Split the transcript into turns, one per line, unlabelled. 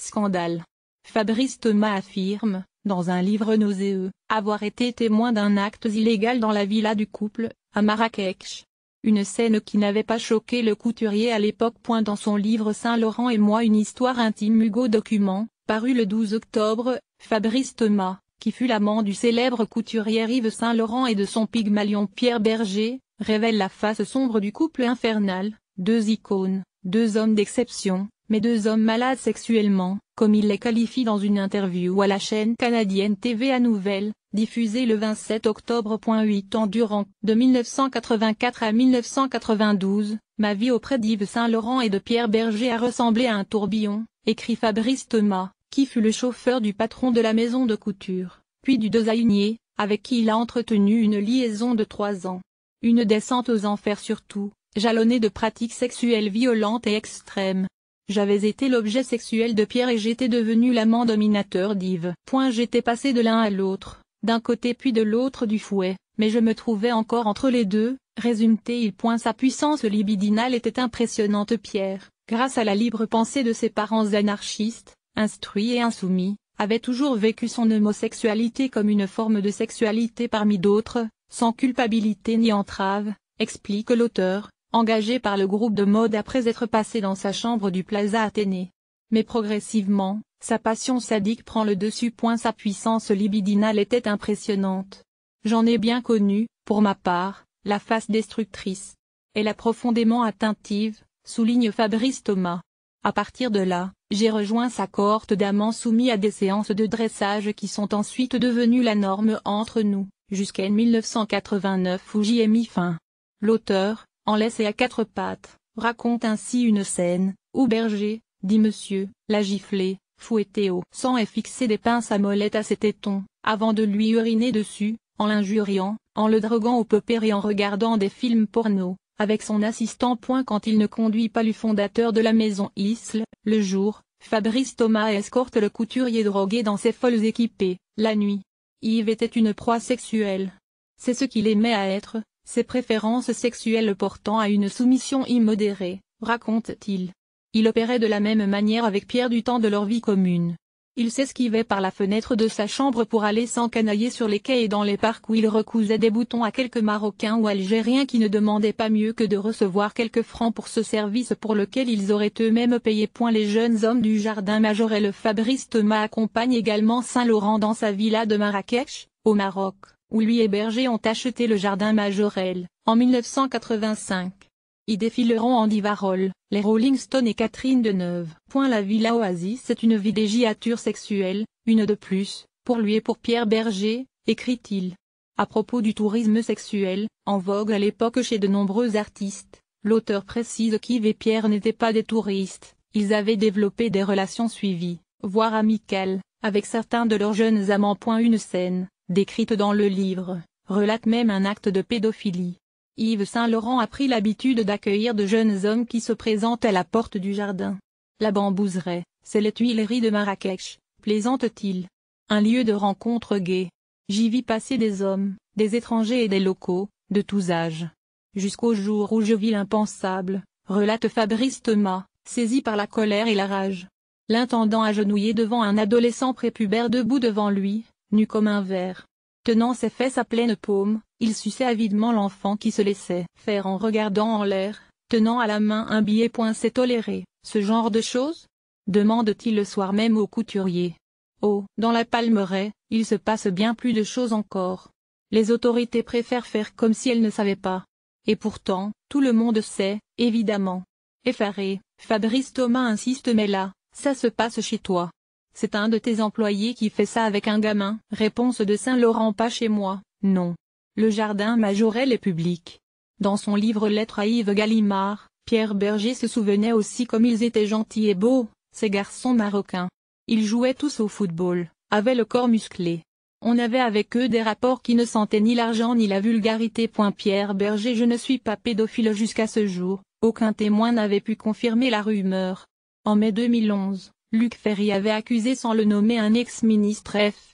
Scandale. Fabrice Thomas affirme, dans un livre nauséeux, avoir été témoin d'un acte illégal dans la villa du couple, à Marrakech. Une scène qui n'avait pas choqué le couturier à l'époque. Point dans son livre Saint-Laurent et moi une histoire intime Hugo Document, paru le 12 octobre, Fabrice Thomas, qui fut l'amant du célèbre couturier Yves Saint-Laurent et de son pygmalion Pierre Berger, révèle la face sombre du couple infernal, deux icônes, deux hommes d'exception, mais deux hommes malades sexuellement, comme il les qualifie dans une interview à la chaîne canadienne TV à Nouvelle, diffusée le 27 octobre. en ans durant, de 1984 à 1992, ma vie auprès d'Yves Saint-Laurent et de Pierre Berger a ressemblé à un tourbillon, écrit Fabrice Thomas, qui fut le chauffeur du patron de la maison de couture, puis du designier, avec qui il a entretenu une liaison de trois ans. Une descente aux enfers surtout, jalonnée de pratiques sexuelles violentes et extrêmes, j'avais été l'objet sexuel de Pierre et j'étais devenu l'amant dominateur d'Yves. J'étais passé de l'un à l'autre, d'un côté puis de l'autre du fouet, mais je me trouvais encore entre les deux, résumé t Point Sa puissance libidinale était impressionnante Pierre, grâce à la libre pensée de ses parents anarchistes, instruits et insoumis, avait toujours vécu son homosexualité comme une forme de sexualité parmi d'autres, sans culpabilité ni entrave, explique l'auteur, engagé par le groupe de mode après être passé dans sa chambre du Plaza Athénée. Mais progressivement, sa passion sadique prend le dessus. Point sa puissance libidinale était impressionnante. J'en ai bien connu, pour ma part, la face destructrice. Elle a profondément attentive, souligne Fabrice Thomas. À partir de là, j'ai rejoint sa cohorte d'amants soumis à des séances de dressage qui sont ensuite devenues la norme entre nous, jusqu'en 1989 où j'y ai mis fin. L'auteur, en laisse et à quatre pattes, raconte ainsi une scène, où Berger, dit monsieur, l'a giflé, fouetté au sang et fixé des pinces à molette à ses tétons, avant de lui uriner dessus, en l'injuriant, en le droguant au peuper et en regardant des films porno, avec son assistant. Point quand il ne conduit pas le fondateur de la maison Isle, le jour, Fabrice Thomas escorte le couturier drogué dans ses folles équipées, la nuit. Yves était une proie sexuelle. C'est ce qu'il aimait à être, ses préférences sexuelles portant à une soumission immodérée, raconte-t-il. Il opérait de la même manière avec Pierre du temps de leur vie commune. Il s'esquivait par la fenêtre de sa chambre pour aller s'encanailler sur les quais et dans les parcs où il recousait des boutons à quelques Marocains ou Algériens qui ne demandaient pas mieux que de recevoir quelques francs pour ce service pour lequel ils auraient eux-mêmes payé point les jeunes hommes du jardin major et le Fabrice Thomas accompagne également Saint-Laurent dans sa villa de Marrakech, au Maroc où lui et Berger ont acheté le jardin Majorel, en 1985. Ils défileront Andy Warhol, les Rolling Stones et Catherine Deneuve. Point la Villa Oasis est une villégiature sexuelle, une de plus, pour lui et pour Pierre Berger, écrit-il. À propos du tourisme sexuel, en vogue à l'époque chez de nombreux artistes, l'auteur précise qu'Yves et Pierre n'étaient pas des touristes, ils avaient développé des relations suivies, voire amicales, avec certains de leurs jeunes amants. Une scène, décrite dans le livre, relate même un acte de pédophilie. Yves Saint-Laurent a pris l'habitude d'accueillir de jeunes hommes qui se présentent à la porte du jardin. La bambouseraie, c'est les Tuileries de Marrakech, plaisante-t-il. Un lieu de rencontre gay. J'y vis passer des hommes, des étrangers et des locaux, de tous âges. Jusqu'au jour où je vis l'impensable, relate Fabrice Thomas, saisi par la colère et la rage. L'intendant agenouillé devant un adolescent prépubère debout devant lui, nu comme un verre. Tenant ses fesses à pleine paume, il suçait avidement l'enfant qui se laissait faire en regardant en l'air, tenant à la main un billet. C'est toléré, ce genre de choses demande-t-il le soir même au couturier. Oh, dans la palmeraie, il se passe bien plus de choses encore. Les autorités préfèrent faire comme si elles ne savaient pas. Et pourtant, tout le monde sait, évidemment. Effaré, Fabrice Thomas insiste mais là, ça se passe chez toi. C'est un de tes employés qui fait ça avec un gamin. Réponse de Saint-Laurent Pas chez moi, non. Le jardin Majorel est public. Dans son livre Lettre à Yves Gallimard, Pierre Berger se souvenait aussi comme ils étaient gentils et beaux, ces garçons marocains. Ils jouaient tous au football, avaient le corps musclé. On avait avec eux des rapports qui ne sentaient ni l'argent ni la vulgarité. Pierre Berger Je ne suis pas pédophile jusqu'à ce jour, aucun témoin n'avait pu confirmer la rumeur. En mai 2011, Luc Ferry avait accusé sans le nommer un ex-ministre F.